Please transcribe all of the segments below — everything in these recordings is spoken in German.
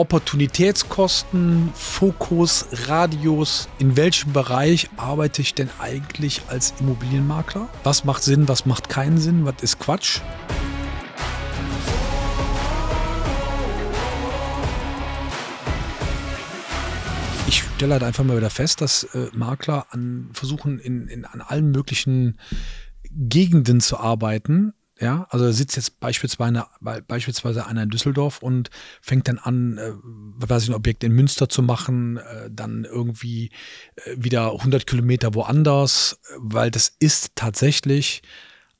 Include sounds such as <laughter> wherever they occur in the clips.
Opportunitätskosten, Fokus, Radius, in welchem Bereich arbeite ich denn eigentlich als Immobilienmakler? Was macht Sinn, was macht keinen Sinn, was ist Quatsch? Ich stelle halt einfach mal wieder fest, dass äh, Makler an, versuchen, in, in, an allen möglichen Gegenden zu arbeiten, ja, also er sitzt jetzt beispielsweise, beispielsweise einer in Düsseldorf und fängt dann an, äh, weiß ich, ein Objekt in Münster zu machen, äh, dann irgendwie äh, wieder 100 Kilometer woanders, weil das ist tatsächlich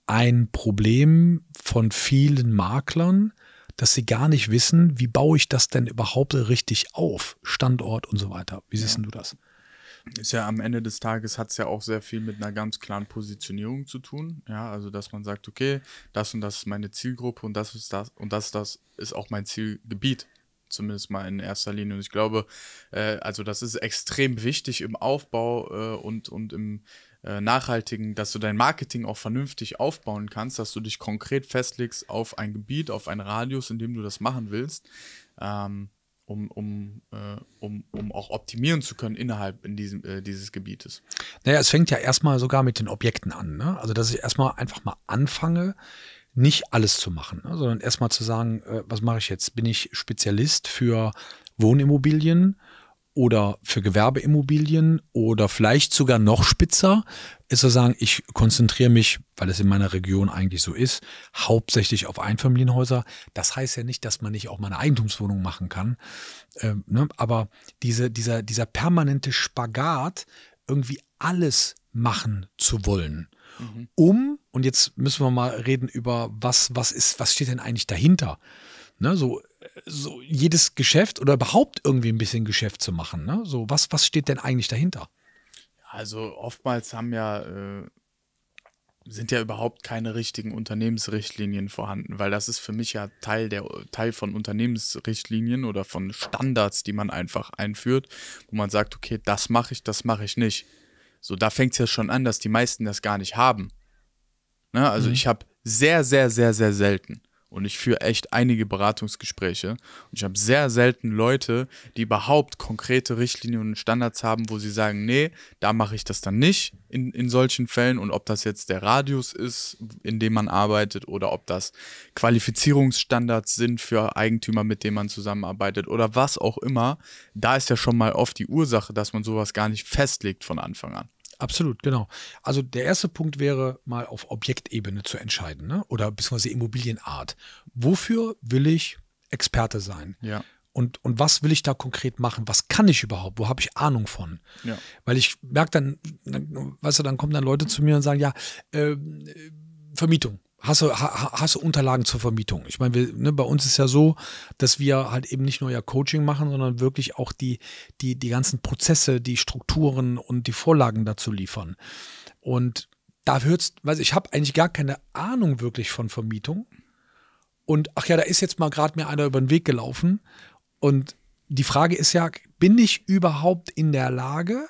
ein Problem von vielen Maklern, dass sie gar nicht wissen, wie baue ich das denn überhaupt richtig auf, Standort und so weiter. Wie siehst ja. du das? Ist ja am Ende des Tages hat es ja auch sehr viel mit einer ganz klaren Positionierung zu tun. Ja, also dass man sagt, okay, das und das ist meine Zielgruppe und das ist das und das, das ist auch mein Zielgebiet zumindest mal in erster Linie. Und ich glaube, äh, also das ist extrem wichtig im Aufbau äh, und, und im äh, nachhaltigen, dass du dein Marketing auch vernünftig aufbauen kannst, dass du dich konkret festlegst auf ein Gebiet, auf einen Radius, in dem du das machen willst. Ähm, um, um, äh, um, um auch optimieren zu können innerhalb in diesem, äh, dieses Gebietes? Naja, es fängt ja erstmal sogar mit den Objekten an. Ne? Also, dass ich erstmal einfach mal anfange, nicht alles zu machen, ne? sondern erstmal zu sagen, äh, was mache ich jetzt? Bin ich Spezialist für Wohnimmobilien? oder für Gewerbeimmobilien oder vielleicht sogar noch spitzer ist zu sagen, ich konzentriere mich, weil es in meiner Region eigentlich so ist, hauptsächlich auf Einfamilienhäuser. Das heißt ja nicht, dass man nicht auch mal eine Eigentumswohnung machen kann. Ähm, ne? Aber diese, dieser, dieser permanente Spagat, irgendwie alles machen zu wollen, mhm. um, und jetzt müssen wir mal reden über was, was ist, was steht denn eigentlich dahinter? Ne, so, so jedes Geschäft oder überhaupt irgendwie ein bisschen Geschäft zu machen. Ne? So, was, was steht denn eigentlich dahinter? Also oftmals haben ja äh, sind ja überhaupt keine richtigen Unternehmensrichtlinien vorhanden, weil das ist für mich ja Teil der Teil von Unternehmensrichtlinien oder von Standards, die man einfach einführt, wo man sagt, okay, das mache ich, das mache ich nicht. So, da fängt es ja schon an, dass die meisten das gar nicht haben. Ne? Also mhm. ich habe sehr, sehr, sehr, sehr selten und ich führe echt einige Beratungsgespräche. Und ich habe sehr selten Leute, die überhaupt konkrete Richtlinien und Standards haben, wo sie sagen, nee, da mache ich das dann nicht in, in solchen Fällen. Und ob das jetzt der Radius ist, in dem man arbeitet, oder ob das Qualifizierungsstandards sind für Eigentümer, mit denen man zusammenarbeitet, oder was auch immer, da ist ja schon mal oft die Ursache, dass man sowas gar nicht festlegt von Anfang an. Absolut, genau. Also der erste Punkt wäre mal auf Objektebene zu entscheiden ne? oder beziehungsweise Immobilienart. Wofür will ich Experte sein? Ja. Und, und was will ich da konkret machen? Was kann ich überhaupt? Wo habe ich Ahnung von? Ja. Weil ich merke dann, dann, weißt du, dann kommen dann Leute zu mir und sagen, ja, ähm, äh, Vermietung hast du, hast du Unterlagen zur Vermietung? Ich meine, wir, ne, bei uns ist ja so, dass wir halt eben nicht nur ja Coaching machen, sondern wirklich auch die, die, die ganzen Prozesse, die Strukturen und die Vorlagen dazu liefern. Und da hört's, also ich habe eigentlich gar keine Ahnung wirklich von Vermietung. Und ach ja, da ist jetzt mal gerade mir einer über den Weg gelaufen. Und die Frage ist ja, bin ich überhaupt in der Lage,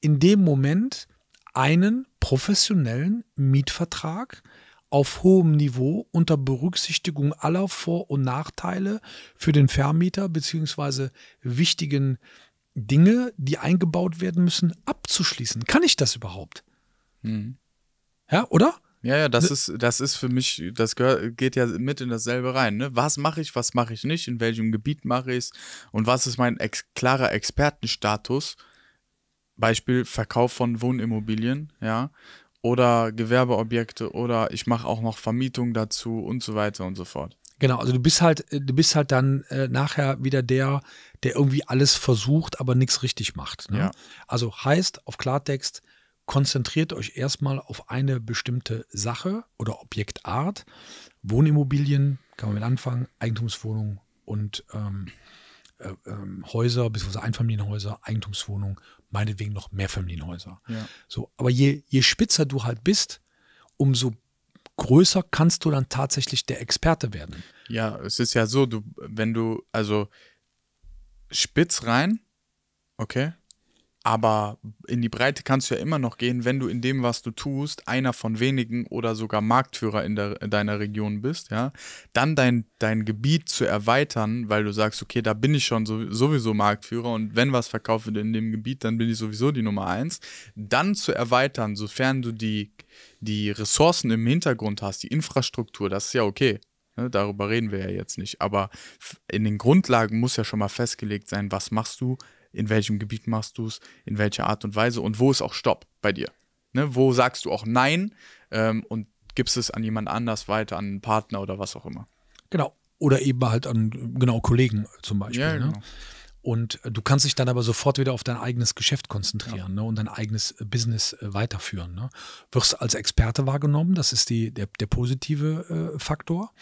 in dem Moment einen professionellen Mietvertrag äh, auf hohem Niveau unter Berücksichtigung aller Vor- und Nachteile für den Vermieter bzw. wichtigen Dinge, die eingebaut werden müssen, abzuschließen. Kann ich das überhaupt? Mhm. Ja, oder? Ja, ja, das ne? ist, das ist für mich, das gehört, geht ja mit in dasselbe rein. Ne? Was mache ich, was mache ich nicht, in welchem Gebiet mache ich es und was ist mein ex klarer Expertenstatus? Beispiel Verkauf von Wohnimmobilien, ja oder Gewerbeobjekte oder ich mache auch noch Vermietung dazu und so weiter und so fort. Genau, also du bist halt, du bist halt dann äh, nachher wieder der, der irgendwie alles versucht, aber nichts richtig macht. Ne? Ja. Also heißt auf Klartext, konzentriert euch erstmal auf eine bestimmte Sache oder Objektart. Wohnimmobilien, kann man mit anfangen, Eigentumswohnungen und ähm, äh, ähm, Häuser, beziehungsweise Einfamilienhäuser, Eigentumswohnungen, meinetwegen noch Mehrfamilienhäuser. Ja. So, aber je, je spitzer du halt bist, umso größer kannst du dann tatsächlich der Experte werden. Ja, es ist ja so, du, wenn du, also spitz rein, okay, aber in die Breite kannst du ja immer noch gehen, wenn du in dem, was du tust, einer von wenigen oder sogar Marktführer in, der, in deiner Region bist, ja. Dann dein, dein Gebiet zu erweitern, weil du sagst, okay, da bin ich schon sowieso Marktführer und wenn was verkauft wird in dem Gebiet, dann bin ich sowieso die Nummer eins. Dann zu erweitern, sofern du die, die Ressourcen im Hintergrund hast, die Infrastruktur, das ist ja okay. Ne, darüber reden wir ja jetzt nicht. Aber in den Grundlagen muss ja schon mal festgelegt sein, was machst du, in welchem Gebiet machst du es, in welcher Art und Weise und wo ist auch Stopp bei dir. Ne? Wo sagst du auch Nein ähm, und gibst es an jemand anders weiter, an einen Partner oder was auch immer. Genau. Oder eben halt an genau Kollegen zum Beispiel. Ja, ne? genau. ne? Und äh, du kannst dich dann aber sofort wieder auf dein eigenes Geschäft konzentrieren ja. ne, und dein eigenes äh, Business äh, weiterführen. Ne. Wirst als Experte wahrgenommen, das ist die, der, der positive äh, Faktor.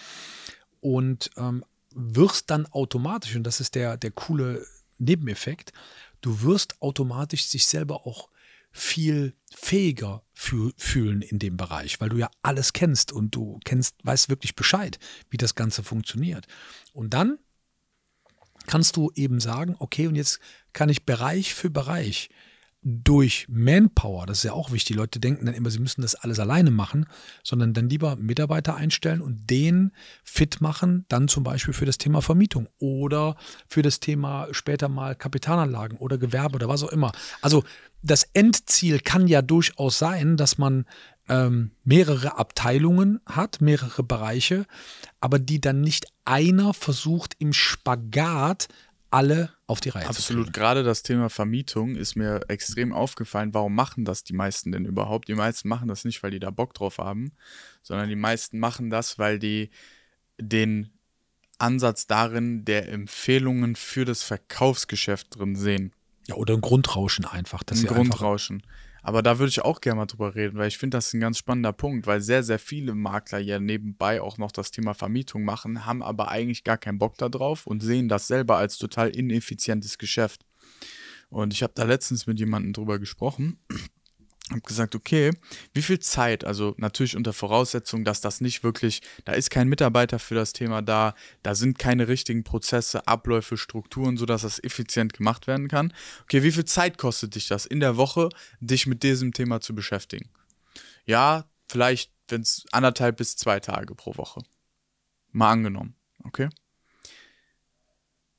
Und ähm, wirst dann automatisch, und das ist der, der coole Nebeneffekt, du wirst automatisch sich selber auch viel fähiger fühlen in dem Bereich, weil du ja alles kennst und du kennst, weißt wirklich Bescheid, wie das Ganze funktioniert. Und dann kannst du eben sagen, okay, und jetzt kann ich Bereich für Bereich durch Manpower, das ist ja auch wichtig, Leute denken dann immer, sie müssen das alles alleine machen, sondern dann lieber Mitarbeiter einstellen und den fit machen, dann zum Beispiel für das Thema Vermietung oder für das Thema später mal Kapitalanlagen oder Gewerbe oder was auch immer. Also das Endziel kann ja durchaus sein, dass man ähm, mehrere Abteilungen hat, mehrere Bereiche, aber die dann nicht einer versucht im Spagat alle auf die Reihe Absolut. Gerade das Thema Vermietung ist mir extrem aufgefallen. Warum machen das die meisten denn überhaupt? Die meisten machen das nicht, weil die da Bock drauf haben, sondern die meisten machen das, weil die den Ansatz darin der Empfehlungen für das Verkaufsgeschäft drin sehen. Ja, oder ein Grundrauschen einfach. Dass ein Grundrauschen. Einfach aber da würde ich auch gerne mal drüber reden, weil ich finde, das ist ein ganz spannender Punkt, weil sehr, sehr viele Makler ja nebenbei auch noch das Thema Vermietung machen, haben aber eigentlich gar keinen Bock darauf und sehen das selber als total ineffizientes Geschäft. Und ich habe da letztens mit jemandem drüber gesprochen habe gesagt, okay, wie viel Zeit, also natürlich unter Voraussetzung, dass das nicht wirklich, da ist kein Mitarbeiter für das Thema da, da sind keine richtigen Prozesse, Abläufe, Strukturen, sodass das effizient gemacht werden kann. Okay, wie viel Zeit kostet dich das in der Woche, dich mit diesem Thema zu beschäftigen? Ja, vielleicht, wenn es anderthalb bis zwei Tage pro Woche. Mal angenommen, okay?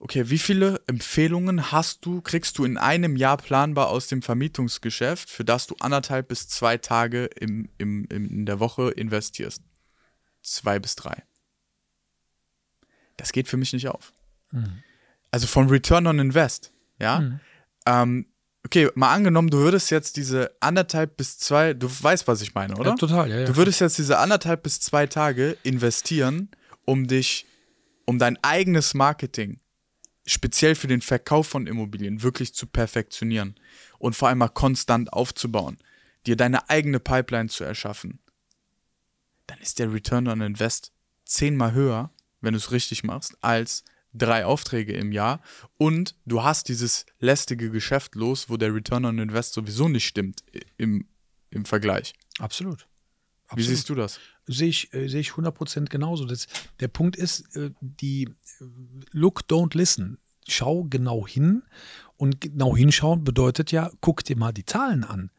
Okay, wie viele Empfehlungen hast du, kriegst du in einem Jahr planbar aus dem Vermietungsgeschäft, für das du anderthalb bis zwei Tage im, im, im in der Woche investierst? Zwei bis drei. Das geht für mich nicht auf. Mhm. Also von Return on Invest, ja. Mhm. Ähm, okay, mal angenommen, du würdest jetzt diese anderthalb bis zwei, du weißt, was ich meine, oder? Ja, total, ja, ja. Du würdest jetzt diese anderthalb bis zwei Tage investieren, um dich, um dein eigenes Marketing speziell für den Verkauf von Immobilien wirklich zu perfektionieren und vor allem mal konstant aufzubauen, dir deine eigene Pipeline zu erschaffen, dann ist der Return on Invest zehnmal höher, wenn du es richtig machst, als drei Aufträge im Jahr und du hast dieses lästige Geschäft los, wo der Return on Invest sowieso nicht stimmt im, im Vergleich. Absolut. Absolut. Wie siehst du das? Sehe ich, äh, sehe ich 100% genauso. Das, der Punkt ist, äh, die äh, Look, don't listen. Schau genau hin. Und genau hinschauen bedeutet ja, guck dir mal die Zahlen an.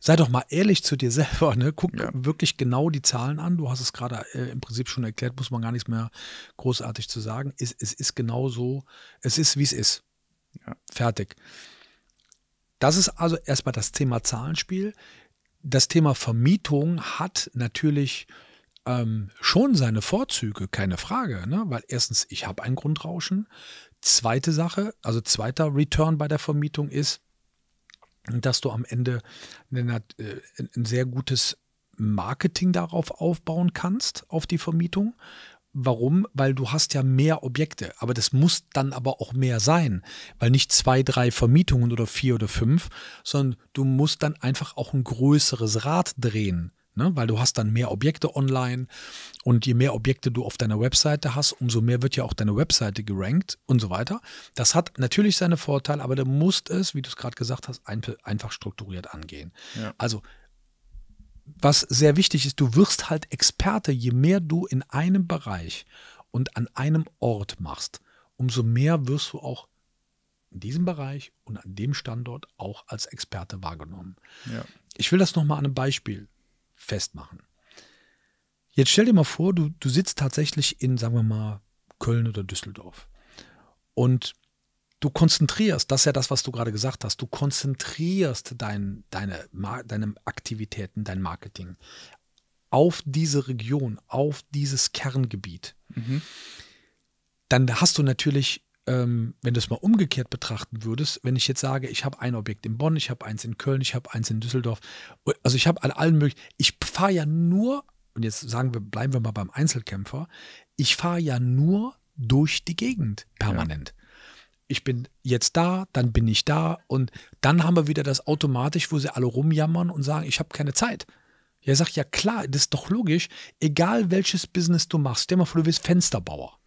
Sei doch mal ehrlich zu dir <laughs> selber, ne? Guck ja. wirklich genau die Zahlen an. Du hast es gerade äh, im Prinzip schon erklärt, muss man gar nichts mehr großartig zu sagen. Es, es ist genau so, es ist, wie es ist. Ja. Fertig. Das ist also erstmal das Thema Zahlenspiel das Thema Vermietung hat natürlich ähm, schon seine Vorzüge, keine Frage, ne? weil erstens, ich habe ein Grundrauschen. Zweite Sache, also zweiter Return bei der Vermietung ist, dass du am Ende eine, äh, ein sehr gutes Marketing darauf aufbauen kannst, auf die Vermietung, Warum? Weil du hast ja mehr Objekte, aber das muss dann aber auch mehr sein, weil nicht zwei, drei Vermietungen oder vier oder fünf, sondern du musst dann einfach auch ein größeres Rad drehen, ne? weil du hast dann mehr Objekte online und je mehr Objekte du auf deiner Webseite hast, umso mehr wird ja auch deine Webseite gerankt und so weiter. Das hat natürlich seine Vorteile, aber du musst es, wie du es gerade gesagt hast, einfach strukturiert angehen. Ja. Also was sehr wichtig ist, du wirst halt Experte, je mehr du in einem Bereich und an einem Ort machst, umso mehr wirst du auch in diesem Bereich und an dem Standort auch als Experte wahrgenommen. Ja. Ich will das nochmal an einem Beispiel festmachen. Jetzt stell dir mal vor, du, du sitzt tatsächlich in, sagen wir mal, Köln oder Düsseldorf und du konzentrierst, das ist ja das, was du gerade gesagt hast, du konzentrierst dein, deine, deine Aktivitäten, dein Marketing auf diese Region, auf dieses Kerngebiet. Mhm. Dann hast du natürlich, ähm, wenn du es mal umgekehrt betrachten würdest, wenn ich jetzt sage, ich habe ein Objekt in Bonn, ich habe eins in Köln, ich habe eins in Düsseldorf, äh, also ich habe an allen möglichen, ich fahre ja nur, und jetzt sagen wir, bleiben wir mal beim Einzelkämpfer, ich fahre ja nur durch die Gegend permanent. Ja ich bin jetzt da, dann bin ich da und dann haben wir wieder das automatisch, wo sie alle rumjammern und sagen, ich habe keine Zeit. Ja, sag ja klar, das ist doch logisch, egal welches Business du machst. Stell dir mal vor, du bist Fensterbauer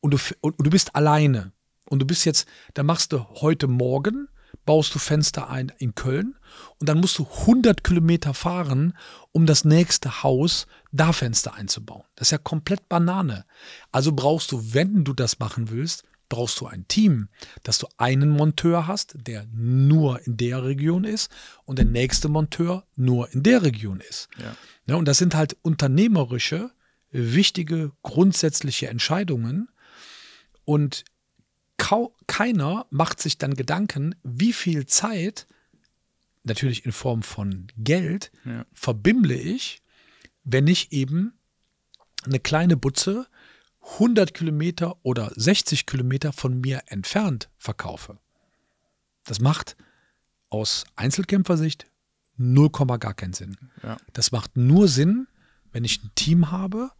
und du, und, und du bist alleine und du bist jetzt, dann machst du heute Morgen, baust du Fenster ein in Köln und dann musst du 100 Kilometer fahren, um das nächste Haus da Fenster einzubauen. Das ist ja komplett Banane. Also brauchst du, wenn du das machen willst, brauchst du ein Team, dass du einen Monteur hast, der nur in der Region ist und der nächste Monteur nur in der Region ist. Ja. ja ne, und das sind halt unternehmerische, wichtige, grundsätzliche Entscheidungen. Und keiner macht sich dann Gedanken, wie viel Zeit, natürlich in Form von Geld, ja. verbimmle ich, wenn ich eben eine kleine Butze 100 Kilometer oder 60 Kilometer von mir entfernt verkaufe. Das macht aus Einzelkämpfersicht 0, gar keinen Sinn. Ja. Das macht nur Sinn, wenn ich ein Team habe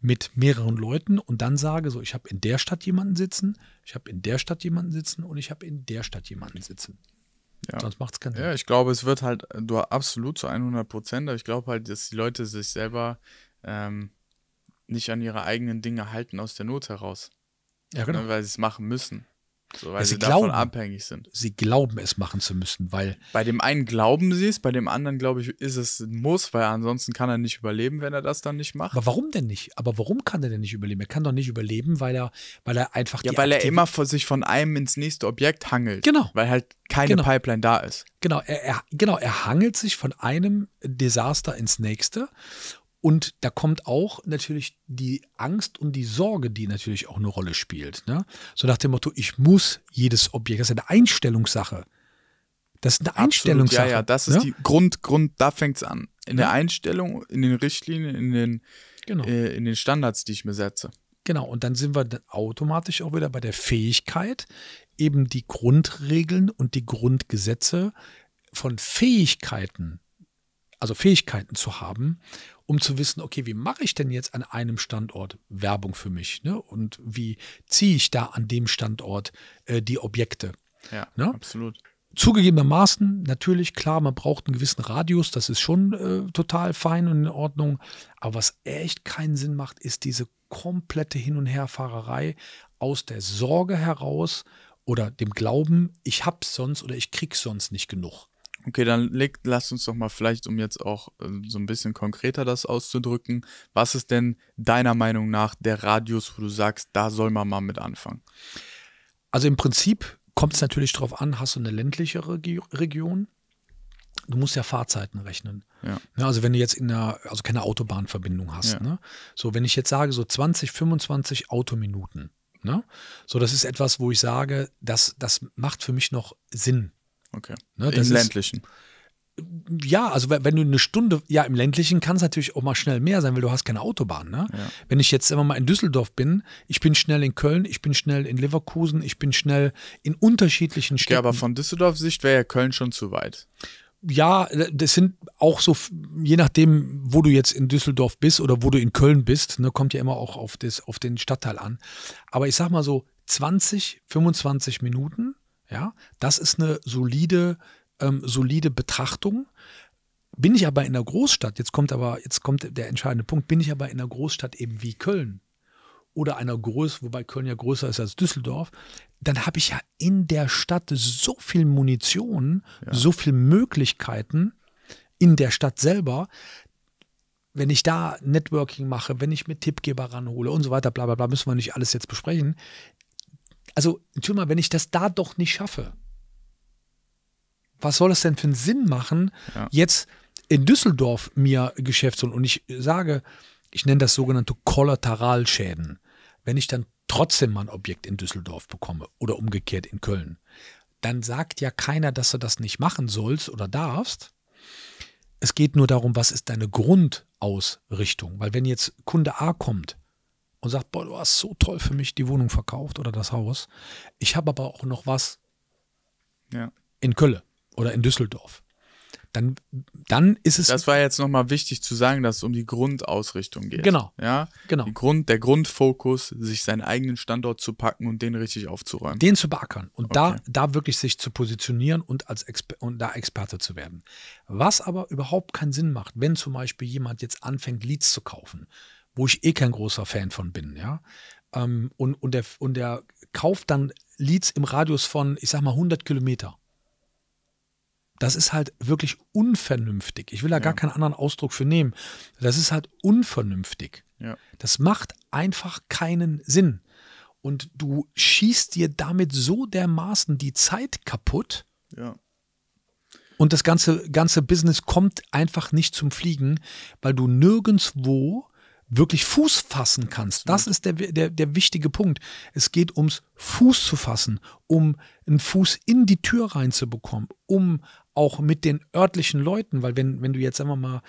mit mehreren Leuten und dann sage, so, ich habe in der Stadt jemanden sitzen, ich habe in der Stadt jemanden sitzen und ich habe in der Stadt jemanden sitzen. Ja. Sonst macht es keinen Sinn. Ja, ich glaube, es wird halt, äh, du absolut zu 100 Prozent, aber ich glaube halt, dass die Leute sich selber ähm, nicht an ihre eigenen Dinge halten aus der Not heraus. Ja, genau. Ne, weil sie es machen müssen. So, weil ja, sie, sie glauben, davon abhängig sind. Sie glauben, es machen zu müssen, weil. Bei dem einen glauben sie es, bei dem anderen, glaube ich, ist es ein Muss, weil ansonsten kann er nicht überleben, wenn er das dann nicht macht. Aber warum denn nicht? Aber warum kann er denn nicht überleben? Er kann doch nicht überleben, weil er, weil er einfach. Ja, weil er immer vor sich von einem ins nächste Objekt hangelt. Genau. Weil halt keine genau. Pipeline da ist. Genau er, er, genau, er hangelt sich von einem Desaster ins nächste und da kommt auch natürlich die Angst und die Sorge, die natürlich auch eine Rolle spielt. Ne? So nach dem Motto, ich muss jedes Objekt, das ist eine Einstellungssache. Das ist eine Absolut, Einstellungssache. Ja, ja, das ist ja? Ne? die Grund, Grund, da fängt es an. In ja. der Einstellung, in den Richtlinien, in den, genau. äh, in den Standards, die ich mir setze. Genau, und dann sind wir dann automatisch auch wieder bei der Fähigkeit, eben die Grundregeln und die Grundgesetze von Fähigkeiten, also Fähigkeiten zu haben um zu wissen, okay, wie mache ich denn jetzt an einem Standort Werbung für mich? Ne? Und wie ziehe ich da an dem Standort äh, die Objekte? Ja, ne? absolut. Zugegebenermaßen, natürlich, klar, man braucht einen gewissen Radius, das ist schon äh, total fein und in Ordnung. Aber was echt keinen Sinn macht, ist diese komplette Hin- und Herfahrerei aus der Sorge heraus oder dem Glauben, ich hab's sonst oder ich krieg's sonst nicht genug. Okay, dann leg, lasst uns doch mal vielleicht, um jetzt auch äh, so ein bisschen konkreter das auszudrücken, was ist denn deiner Meinung nach der Radius, wo du sagst, da soll man mal mit anfangen? Also im Prinzip kommt es natürlich darauf an, hast du eine ländliche Regi Region? Du musst ja Fahrzeiten rechnen. Ja. Ja, ne, also wenn du jetzt in einer, also keine Autobahnverbindung hast. Ja. Ne? So, wenn ich jetzt sage, so 20, 25 Autominuten. Ne? So, das ist etwas, wo ich sage, das, das macht für mich noch Sinn. Okay. Ne, Im ländlichen. ja, also wenn du eine Stunde, ja, im ländlichen kann es natürlich auch mal schnell mehr sein, weil du hast keine Autobahn. Ne? Ja. Wenn ich jetzt immer mal in Düsseldorf bin, ich bin schnell in Köln, ich bin schnell in Leverkusen, ich bin schnell in unterschiedlichen Städten. Ja, okay, aber von Düsseldorf Sicht wäre ja Köln schon zu weit. Ja, das sind auch so, je nachdem, wo du jetzt in Düsseldorf bist oder wo du in Köln bist, ne, kommt ja immer auch auf, das, auf den Stadtteil an. Aber ich sag mal so, 20, 25 Minuten ja, das ist eine solide, ähm, solide Betrachtung. Bin ich aber in einer Großstadt, jetzt kommt aber, jetzt kommt der entscheidende Punkt, bin ich aber in einer Großstadt eben wie Köln oder einer Größe, wobei Köln ja größer ist als Düsseldorf, dann habe ich ja in der Stadt so viel Munition, ja. so viele Möglichkeiten in der Stadt selber, wenn ich da Networking mache, wenn ich mit Tippgeber ranhole und so weiter, bla bla bla, müssen wir nicht alles jetzt besprechen also, Entschuldigung mal, wenn ich das da doch nicht schaffe, was soll es denn für einen Sinn machen, ja. jetzt in Düsseldorf mir Geschäftslohn und ich sage, ich nenne das sogenannte Kollateralschäden. Wenn ich dann trotzdem mal ein Objekt in Düsseldorf bekomme oder umgekehrt in Köln, dann sagt ja keiner, dass du das nicht machen sollst oder darfst. Es geht nur darum, was ist deine Grundausrichtung. Weil wenn jetzt Kunde A kommt und sagt, boah, du hast so toll für mich die Wohnung verkauft oder das Haus. Ich habe aber auch noch was ja. in Kölle oder in Düsseldorf. Dann, dann ist es. Das war jetzt nochmal wichtig zu sagen, dass es um die Grundausrichtung geht. Genau. Ja, genau. Die Grund, der Grundfokus, sich seinen eigenen Standort zu packen und den richtig aufzuräumen. Den zu beackern und okay. da, da wirklich sich zu positionieren und, als Exper und da Experte zu werden. Was aber überhaupt keinen Sinn macht, wenn zum Beispiel jemand jetzt anfängt, Leads zu kaufen wo ich eh kein großer Fan von bin, ja. Ähm, und, und, der, und der kauft dann Leads im Radius von, ich sag mal, 100 Kilometer. Das ist halt wirklich unvernünftig. Ich will da ja. gar keinen anderen Ausdruck für nehmen. Das ist halt unvernünftig. Ja. Das macht einfach keinen Sinn. Und du schießt dir damit so dermaßen die Zeit kaputt. Ja. Und das ganze, ganze Business kommt einfach nicht zum Fliegen, weil du nirgendwo wirklich Fuß fassen kannst. Mhm. Das ist der, der, der wichtige Punkt. Es geht ums Fuß zu fassen, um einen Fuß in die Tür reinzubekommen, um auch mit den örtlichen Leuten, weil wenn, wenn du jetzt sagen mal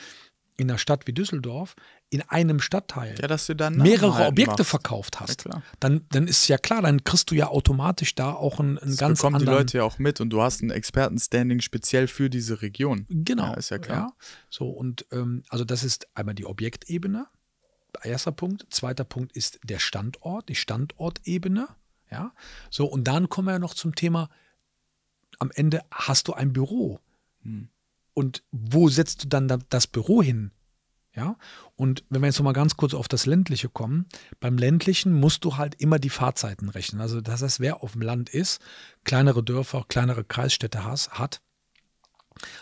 in einer Stadt wie Düsseldorf in einem Stadtteil ja, mehrere Objekte machst. verkauft hast, ja, dann, dann ist ja klar, dann kriegst du ja automatisch da auch einen, einen das ganz bekommen anderen... kommen die Leute ja auch mit und du hast ein Expertenstanding speziell für diese Region. Genau. Ja, ist ja klar. So und ähm, also das ist einmal die Objektebene, erster Punkt. Zweiter Punkt ist der Standort, die Standortebene. Ja, so und dann kommen wir noch zum Thema. Am Ende hast du ein Büro hm. und wo setzt du dann das Büro hin? Ja, und wenn wir jetzt noch mal ganz kurz auf das ländliche kommen, beim ländlichen musst du halt immer die Fahrzeiten rechnen. Also das heißt, wer auf dem Land ist, kleinere Dörfer, kleinere Kreisstädte has, hat,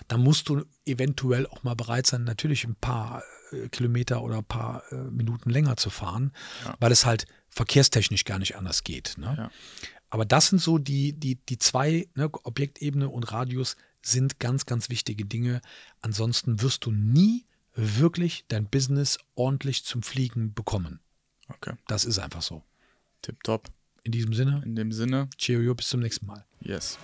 da musst du eventuell auch mal bereit sein, natürlich ein paar äh, Kilometer oder ein paar äh, Minuten länger zu fahren, ja. weil es halt verkehrstechnisch gar nicht anders geht. Ne? Ja. Aber das sind so die, die, die zwei, ne, Objektebene und Radius sind ganz, ganz wichtige Dinge. Ansonsten wirst du nie wirklich dein Business ordentlich zum Fliegen bekommen. Okay. Das ist einfach so. Tipptopp. In diesem Sinne. In dem Sinne. Cheerio, bis zum nächsten Mal. Yes.